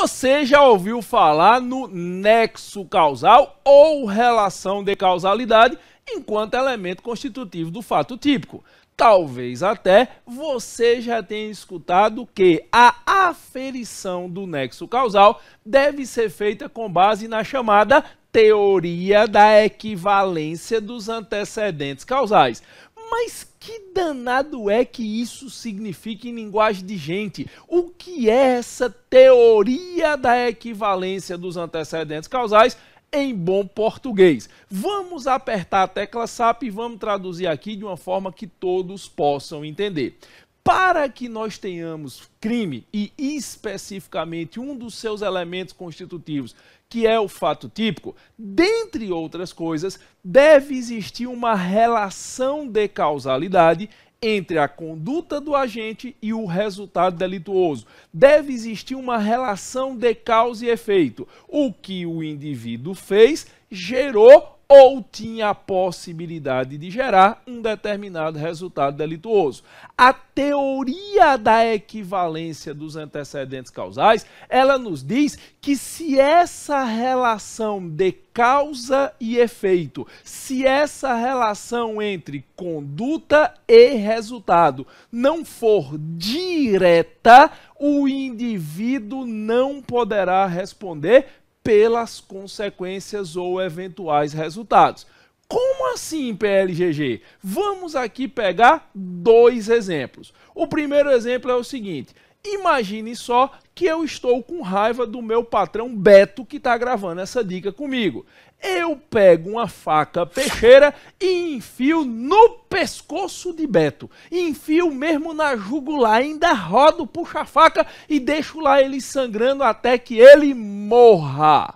Você já ouviu falar no nexo causal ou relação de causalidade enquanto elemento constitutivo do fato típico? Talvez até você já tenha escutado que a aferição do nexo causal deve ser feita com base na chamada teoria da equivalência dos antecedentes causais. Mas que danado é que isso significa em linguagem de gente? O que é essa teoria da equivalência dos antecedentes causais em bom português? Vamos apertar a tecla SAP e vamos traduzir aqui de uma forma que todos possam entender para que nós tenhamos crime e especificamente um dos seus elementos constitutivos, que é o fato típico, dentre outras coisas, deve existir uma relação de causalidade entre a conduta do agente e o resultado delituoso. Deve existir uma relação de causa e efeito. O que o indivíduo fez gerou ou tinha a possibilidade de gerar um determinado resultado delituoso. A teoria da equivalência dos antecedentes causais, ela nos diz que se essa relação de causa e efeito, se essa relação entre conduta e resultado não for direta, o indivíduo não poderá responder pelas consequências ou eventuais resultados. Como assim, PLGG? Vamos aqui pegar dois exemplos. O primeiro exemplo é o seguinte: Imagine só que eu estou com raiva do meu patrão Beto que está gravando essa dica comigo. Eu pego uma faca peixeira e enfio no pescoço de Beto. Enfio mesmo na jugular, ainda rodo, puxa a faca e deixo lá ele sangrando até que ele morra.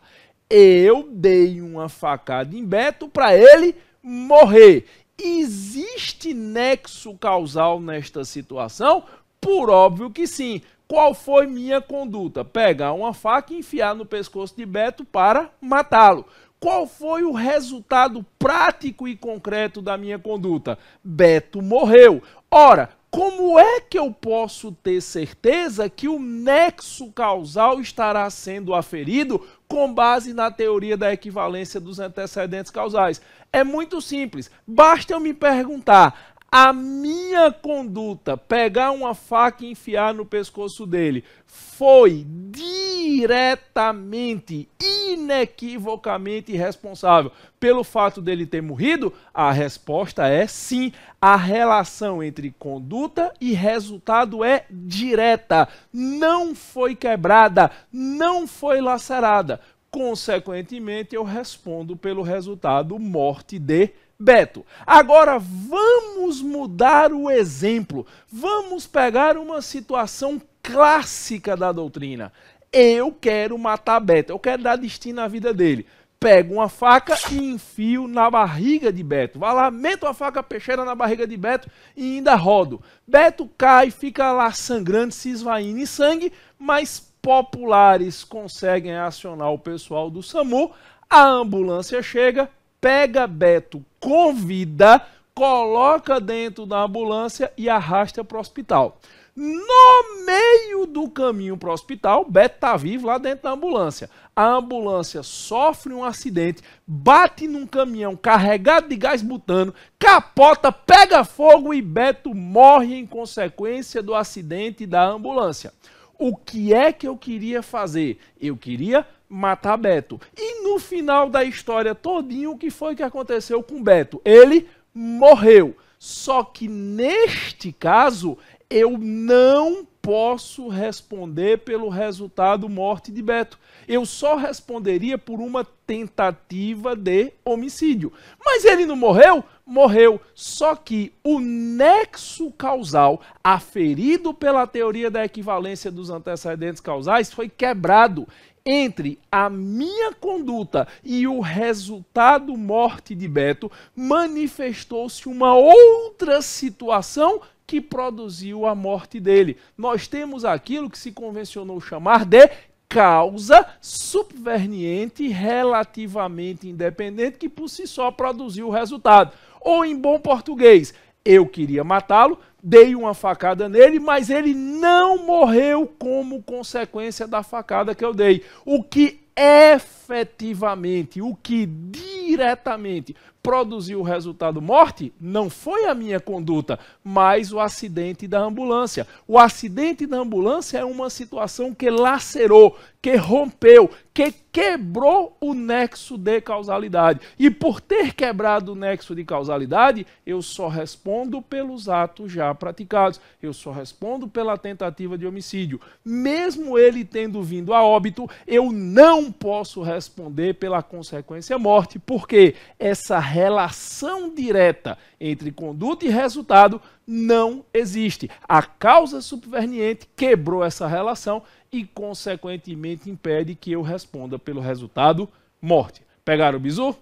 Eu dei uma facada em Beto para ele morrer. Existe nexo causal nesta situação? Por óbvio que sim. Qual foi minha conduta? Pegar uma faca e enfiar no pescoço de Beto para matá-lo. Qual foi o resultado prático e concreto da minha conduta? Beto morreu. Ora, como é que eu posso ter certeza que o nexo causal estará sendo aferido com base na teoria da equivalência dos antecedentes causais? É muito simples. Basta eu me perguntar: a minha conduta, pegar uma faca e enfiar no pescoço dele, foi diretamente, inequivocamente responsável pelo fato dele ter morrido? A resposta é sim. A relação entre conduta e resultado é direta. Não foi quebrada, não foi lacerada. Consequentemente, eu respondo pelo resultado morte de Beto, agora vamos mudar o exemplo. Vamos pegar uma situação clássica da doutrina. Eu quero matar Beto, eu quero dar destino à vida dele. Pego uma faca e enfio na barriga de Beto. Vai lá, meto a faca peixeira na barriga de Beto e ainda rodo. Beto cai, fica lá sangrando, se esvaindo em sangue, mas populares conseguem acionar o pessoal do SAMU. A ambulância chega, pega Beto convida, coloca dentro da ambulância e arrasta para o hospital. No meio do caminho para o hospital, Beto está vivo lá dentro da ambulância. A ambulância sofre um acidente, bate num caminhão carregado de gás butano, capota, pega fogo e Beto morre em consequência do acidente da ambulância o que é que eu queria fazer? Eu queria matar Beto. E no final da história todinho, o que foi que aconteceu com Beto? Ele morreu. Só que neste caso, eu não posso responder pelo resultado morte de Beto. Eu só responderia por uma tentativa de homicídio. Mas ele não morreu? Morreu. Só que o nexo causal aferido pela teoria da equivalência dos antecedentes causais foi quebrado entre a minha conduta e o resultado morte de Beto, manifestou-se uma outra situação que produziu a morte dele. Nós temos aquilo que se convencionou chamar de causa subverniente relativamente independente que por si só produziu o resultado. Ou em bom português, eu queria matá-lo, dei uma facada nele, mas ele não morreu como consequência da facada que eu dei. O que efetivamente, o que diretamente produziu o resultado morte não foi a minha conduta, mas o acidente da ambulância. O acidente da ambulância é uma situação que lacerou, que rompeu, que quebrou o nexo de causalidade. E por ter quebrado o nexo de causalidade, eu só respondo pelos atos já praticados, eu só respondo pela tentativa de homicídio. Mesmo ele tendo vindo a óbito, eu não posso responder pela consequência morte, porque essa relação direta entre conduta e resultado não existe. A causa subverniente quebrou essa relação e, consequentemente, impede que eu responda pelo resultado morte. Pegaram o bizu?